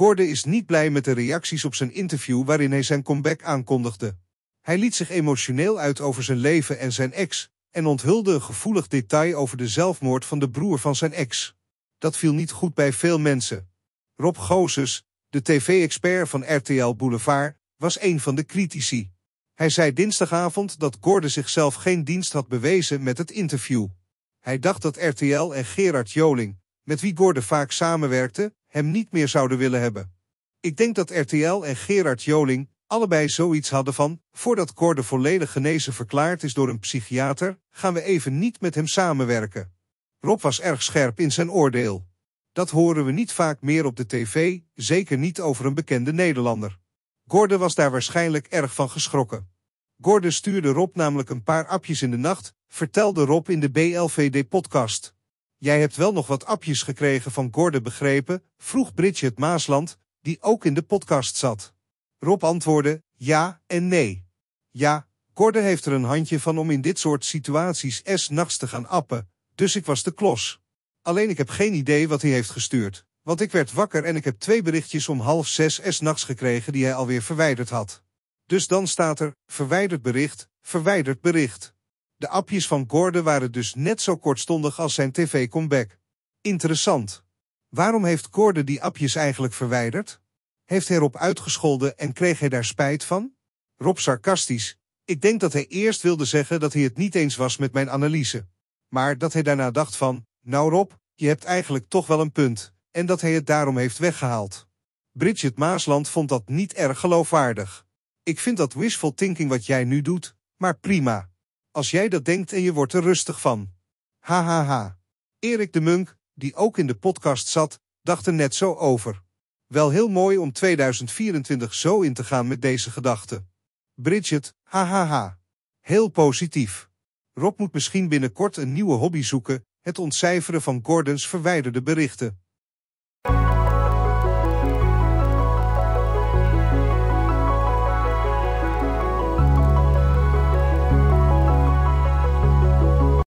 Gordon is niet blij met de reacties op zijn interview waarin hij zijn comeback aankondigde. Hij liet zich emotioneel uit over zijn leven en zijn ex en onthulde een gevoelig detail over de zelfmoord van de broer van zijn ex. Dat viel niet goed bij veel mensen. Rob Gozes, de tv-expert van RTL Boulevard, was een van de critici. Hij zei dinsdagavond dat Gordon zichzelf geen dienst had bewezen met het interview. Hij dacht dat RTL en Gerard Joling, met wie Gordon vaak samenwerkte, hem niet meer zouden willen hebben. Ik denk dat RTL en Gerard Joling allebei zoiets hadden van, voordat Corde volledig genezen verklaard is door een psychiater, gaan we even niet met hem samenwerken. Rob was erg scherp in zijn oordeel. Dat horen we niet vaak meer op de tv, zeker niet over een bekende Nederlander. Gorde was daar waarschijnlijk erg van geschrokken. Gorde stuurde Rob namelijk een paar appjes in de nacht, vertelde Rob in de BLVD-podcast jij hebt wel nog wat appjes gekregen van Gordon begrepen, vroeg Bridget Maasland, die ook in de podcast zat. Rob antwoordde, ja en nee. Ja, Gordon heeft er een handje van om in dit soort situaties s nachts te gaan appen, dus ik was de klos. Alleen ik heb geen idee wat hij heeft gestuurd, want ik werd wakker en ik heb twee berichtjes om half zes s nachts gekregen die hij alweer verwijderd had. Dus dan staat er, verwijderd bericht, verwijderd bericht. De appjes van Gordon waren dus net zo kortstondig als zijn tv-comeback. Interessant. Waarom heeft Gordon die appjes eigenlijk verwijderd? Heeft hij Rob uitgescholden en kreeg hij daar spijt van? Rob sarcastisch. Ik denk dat hij eerst wilde zeggen dat hij het niet eens was met mijn analyse. Maar dat hij daarna dacht van, nou Rob, je hebt eigenlijk toch wel een punt. En dat hij het daarom heeft weggehaald. Bridget Maasland vond dat niet erg geloofwaardig. Ik vind dat wishful thinking wat jij nu doet, maar prima als jij dat denkt en je wordt er rustig van. Hahaha. Ha, ha. Erik de Munk, die ook in de podcast zat, dacht er net zo over. Wel heel mooi om 2024 zo in te gaan met deze gedachten. Bridget, hahaha. Ha, heel positief. Rob moet misschien binnenkort een nieuwe hobby zoeken, het ontcijferen van Gordons verwijderde berichten.